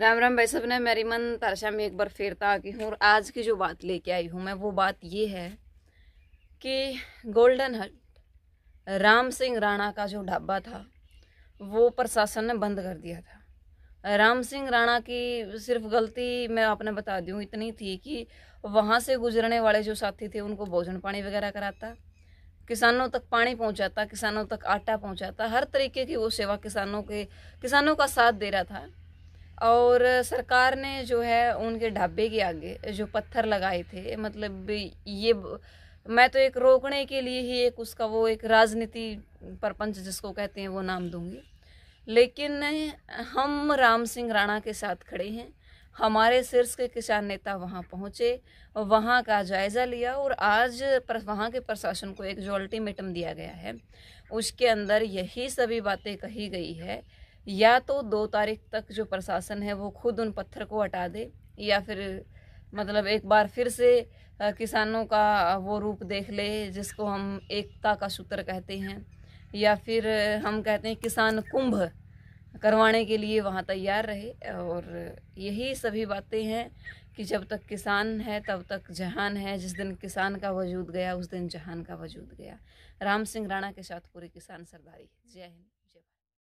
राम राम भाई सब ने मेरी मन तारशा में एक बार फिर ताकि हूँ और आज की जो बात लेके आई हूँ मैं वो बात ये है कि गोल्डन हट राम सिंह राणा का जो ढाबा था वो प्रशासन ने बंद कर दिया था राम सिंह राणा की सिर्फ गलती मैं आपने बता दूँ इतनी थी कि वहाँ से गुजरने वाले जो साथी थे उनको भोजन पानी वगैरह कराता किसानों तक पानी पहुँचाता किसानों तक आटा पहुँचाता हर तरीके की वो सेवा किसानों के किसानों का साथ दे रहा था और सरकार ने जो है उनके ढाबे के आगे जो पत्थर लगाए थे मतलब ये मैं तो एक रोकने के लिए ही एक उसका वो एक राजनीति परपंच जिसको कहते हैं वो नाम दूंगी लेकिन हम राम सिंह राणा के साथ खड़े हैं हमारे सिर्स के किसान नेता वहाँ पहुँचे वहाँ का जायज़ा लिया और आज पर वहाँ के प्रशासन को एक जो अल्टीमेटम दिया गया है उसके अंदर यही सभी बातें कही गई है या तो दो तारीख तक जो प्रशासन है वो खुद उन पत्थर को हटा दे या फिर मतलब एक बार फिर से किसानों का वो रूप देख ले जिसको हम एकता का सूत्र कहते हैं या फिर हम कहते हैं किसान कुंभ करवाने के लिए वहाँ तैयार रहे और यही सभी बातें हैं कि जब तक किसान है तब तक जहान है जिस दिन किसान का वजूद गया उस दिन जहान का वजूद गया राम सिंह राणा के साथ पूरे किसान सरदारी जय हिंद जय भारत